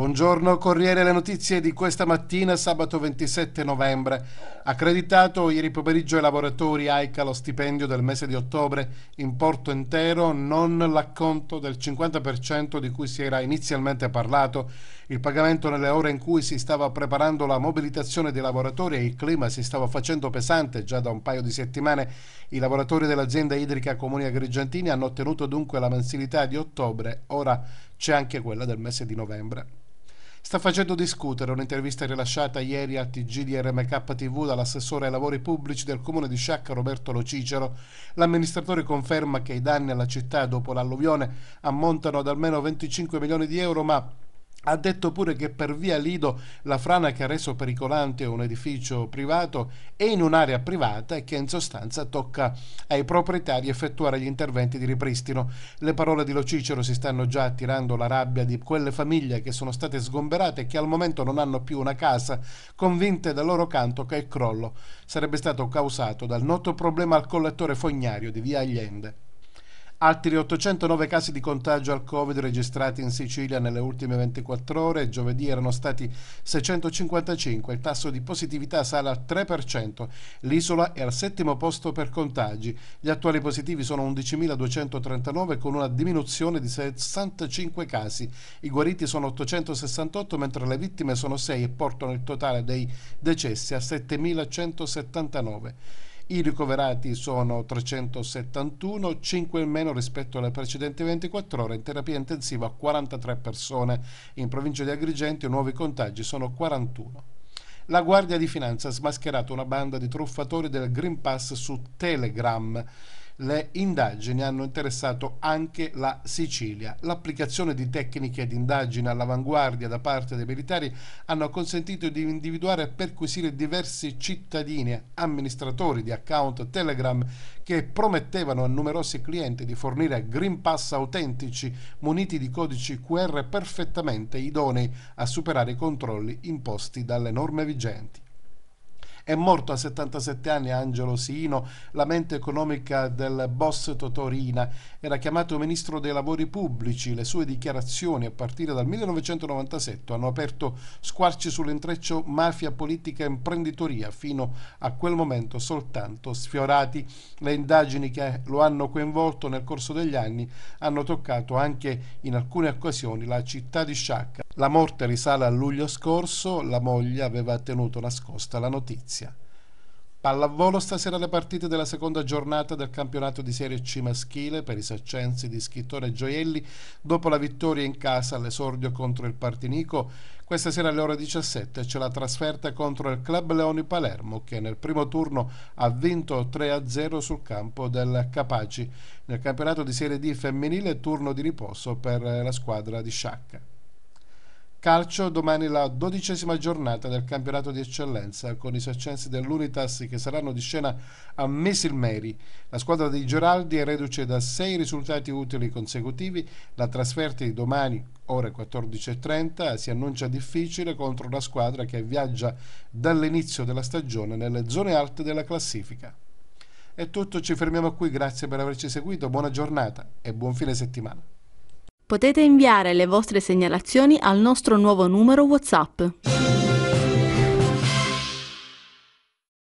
Buongiorno Corriere, le notizie di questa mattina, sabato 27 novembre. Accreditato ieri pomeriggio ai lavoratori AICA lo stipendio del mese di ottobre in porto intero, non l'acconto del 50% di cui si era inizialmente parlato. Il pagamento nelle ore in cui si stava preparando la mobilitazione dei lavoratori e il clima si stava facendo pesante già da un paio di settimane. I lavoratori dell'azienda idrica Comuni Agrigentini hanno ottenuto dunque la mensilità di ottobre, ora c'è anche quella del mese di novembre sta facendo discutere un'intervista rilasciata ieri a TG di RMK TV dall'assessore ai lavori pubblici del comune di Sciacca Roberto Lo Cicero. L'amministratore conferma che i danni alla città dopo l'alluvione ammontano ad almeno 25 milioni di euro, ma ha detto pure che per via Lido la frana che ha reso pericolante un edificio privato è in un'area privata e che in sostanza tocca ai proprietari effettuare gli interventi di ripristino. Le parole di Lo Cicero si stanno già attirando la rabbia di quelle famiglie che sono state sgomberate e che al momento non hanno più una casa, convinte dal loro canto che il crollo sarebbe stato causato dal noto problema al collettore fognario di via Allende. Altri 809 casi di contagio al Covid registrati in Sicilia nelle ultime 24 ore, giovedì erano stati 655, il tasso di positività sale al 3%, l'isola è al settimo posto per contagi, gli attuali positivi sono 11.239 con una diminuzione di 65 casi, i guariti sono 868 mentre le vittime sono 6 e portano il totale dei decessi a 7.179. I ricoverati sono 371, 5 in meno rispetto alle precedenti 24 ore, in terapia intensiva 43 persone. In provincia di Agrigento i nuovi contagi sono 41. La Guardia di Finanza ha smascherato una banda di truffatori del Green Pass su Telegram. Le indagini hanno interessato anche la Sicilia. L'applicazione di tecniche di indagine all'avanguardia da parte dei militari hanno consentito di individuare e perquisire diversi cittadini, amministratori di account Telegram che promettevano a numerosi clienti di fornire Green Pass autentici muniti di codici QR perfettamente idonei a superare i controlli imposti dalle norme vigenti. È morto a 77 anni Angelo Sino, la mente economica del boss Totorina. Era chiamato ministro dei lavori pubblici. Le sue dichiarazioni a partire dal 1997 hanno aperto squarci sull'intreccio mafia politica e imprenditoria fino a quel momento soltanto sfiorati. Le indagini che lo hanno coinvolto nel corso degli anni hanno toccato anche in alcune occasioni la città di Sciacca. La morte risale a luglio scorso, la moglie aveva tenuto nascosta la notizia. Pallavolo stasera le partite della seconda giornata del campionato di Serie C maschile per i saccensi di Schittore e Gioielli dopo la vittoria in casa all'esordio contro il Partinico. Questa sera alle ore 17 c'è la trasferta contro il Club Leoni Palermo che nel primo turno ha vinto 3-0 sul campo del Capaci. Nel campionato di Serie D femminile turno di riposo per la squadra di Sciacca. Calcio domani la dodicesima giornata del campionato di eccellenza con i saccensi dell'Unitas che saranno di scena a Mesilmeri. La squadra di Geraldi è reduce da sei risultati utili consecutivi. La trasferta di domani ore 14.30 si annuncia difficile contro una squadra che viaggia dall'inizio della stagione nelle zone alte della classifica. È tutto, ci fermiamo qui, grazie per averci seguito, buona giornata e buon fine settimana. Potete inviare le vostre segnalazioni al nostro nuovo numero WhatsApp.